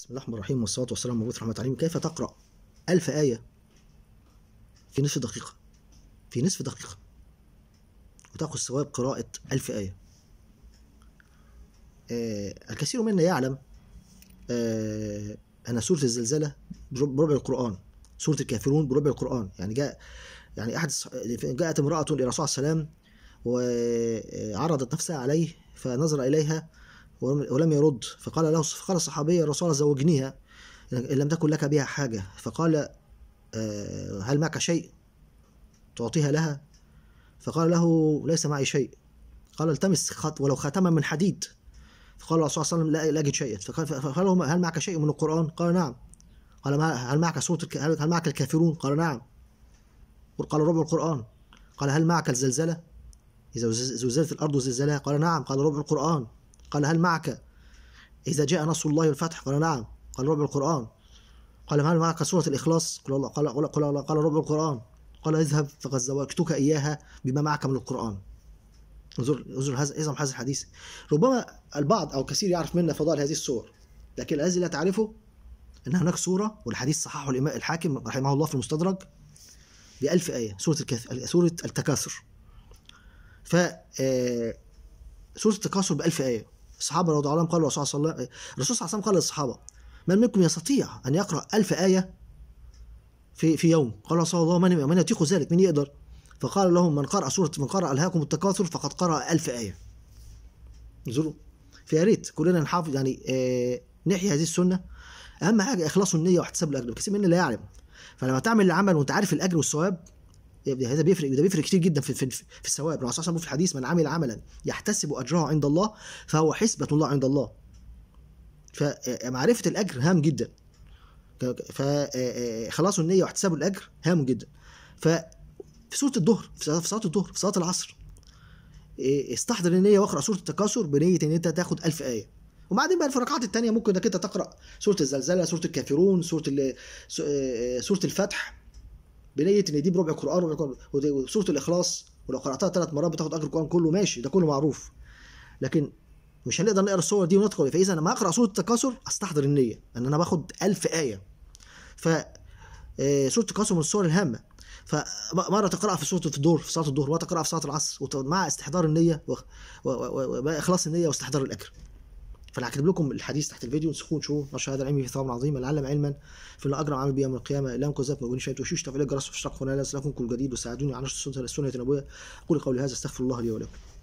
بسم الله الرحمن الرحيم والصلاة والسلام على رحمة الله كيف تقرأ ألف آية في نصف دقيقة في نصف دقيقة وتأخذ ثواب قراءة ألف آية آه الكثير منا يعلم آه أن سورة الزلزلة بربع القرآن سورة الكافرون بربع القرآن يعني جاء يعني أحد جاءت امرأة إلى الرسول عليه السلام وعرضت نفسها عليه فنظر إليها ولم يرد فقال له فقال الصحابي يا رسول الله زوجنيها إن لم تكن لك بها حاجة فقال آه، هل معك شيء تعطيها لها فقال له ليس معي شيء قال التمس خط ولو خاتما من حديد فقال الرسول صلى الله عليه وسلم لا اجد شيئا فقال له هل معك شيء من القران؟ قال نعم قال هل معك سوره هل معك الكافرون؟ قال نعم قال ربع القران قال هل معك الزلزله؟ اذا زلزلت الارض زلزالها قال نعم قال ربع القران قال هل معك إذا جاء نصر الله والفتح قال نعم قال ربع القرآن قال هل معك سورة الإخلاص قال الله قال قال قال, قال ربع القرآن قال اذهب فقد زوجتك إياها بما معك من القرآن انظر انظر هذا هذا الحديث ربما البعض أو كثير يعرف منا فضائل هذه السور لكن الذي لا تعرفه أن هناك سورة والحديث صححه الإمام الحاكم رحمه الله في المستدرج بألف آية سورة الكث... سورة التكاثر ف آه، سورة التكاثر بألف آية الصحابه رضي الله عنهم قالوا الرسول صلى الله عليه وسلم قال للصحابه من منكم يستطيع ان يقرا ألف ايه في في يوم قال صلى الله عليه وسلم من يطيق ذلك من يقدر فقال لهم من قرأ سورة من قرأ ألهاكم التكاثر فقد قرأ ألف آية انظروا فيا ريت كلنا نحافظ يعني آه نحيي هذه السنة أهم حاجة إخلاص النية واحتساب الأجر كثير مننا لا يعلم فلما تعمل العمل وأنت عارف الأجر والثواب هذا بيفرق وده بيفرق كتير جدا في في, في الثواب الرسول صلى الله عليه وسلم في الحديث من عمل عملا يحتسب اجره عند الله فهو حسبه الله عند الله فمعرفه آه، آه، الاجر هام جدا فخلاص آه، النيه واحتساب الاجر هام جدا ف في سوره الظهر في صلاه الظهر في صلاه العصر استحضر النيه واقرا سوره التكاثر بنيه ان انت تاخد 1000 ايه وبعدين بقى الفرقات الثانيه ممكن انك انت تقرا سوره الزلزله سوره الكافرون سوره سوره الفتح بنيه ان دي بربع قران وربع قران وسوره الاخلاص ولو قراتها ثلاث مرات بتاخد اجر القران كله ماشي ده كله معروف لكن مش هنقدر نقرا الصور دي وندخل فاذا لما اقرا سوره التكاثر استحضر النيه ان انا باخد 1000 ايه ف آه، سوره التكاثر من الصور الهامه فمره تقراها في سوره في الظهر في صلاه الظهر وتقرأ في صلاه العصر مع استحضار النيه واخلاص النيه واستحضار الاجر فانا هكتب لكم الحديث تحت الفيديو انسخوه ونشوفوه نشر هذا العلم في ثواب عظيم لعلم علما في الاجر عامل بيوم القيامه لا انكم ذات ما بين شيء توشيش تفعيل الجرس واشتراك قناه لكم كل جديد وساعدوني على نشر السنه النبويه اقول قولي هذا استغفر الله لي ولكم